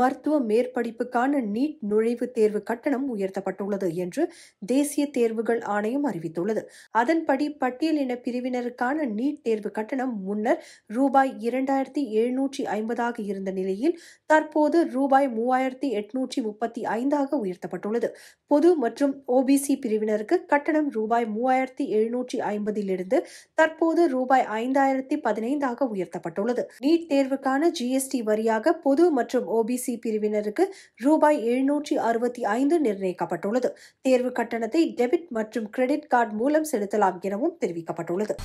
மருத்துவ மேற்படிப்புக்கான நீட் நுழைவுத் தேர்வு கட்டணம் உயர்த்தப்பட்டுள்ளது என்று தேசிய தேர்வுகள் ஆணையம் அறிவித்துள்ளது அதன்படி பட்டியலின பிரிவினருக்கான நீட் தேர்வு கட்டணம் முன்னர் ரூபாய் இரண்டாயிரத்தி எழுநூற்றி ஐம்பதாக இருந்த நிலையில் தற்போது ரூபாய் மூவாயிரத்தி எட்நூற்றி முப்பத்தி ஐந்தாக உயர்த்தப்பட்டுள்ளது பொது மற்றும் ஓபிசி பிரிவினருக்கு கட்டணம் ரூபாய் மூவாயிரத்தி எழுநூற்றி ஐம்பதிலிருந்து தற்போது ரூபாய் ஐந்தாயிரத்தி பதினைந்தாக உயர்த்தப்பட்டுள்ளது நீட் தேர்வுக்கான ஜிஎஸ்டி வரியாக பொது மற்றும் ஓபி ஓபிசி பிரிவினருக்கு ரூபாய் எழுநூற்றி அறுபத்தி ஐந்து நிர்ணயிக்கப்பட்டுள்ளது தேர்வு கட்டணத்தை டெபிட் மற்றும் கிரெடிட் கார்டு மூலம் செலுத்தலாம் எனவும் தெரிவிக்கப்பட்டுள்ளது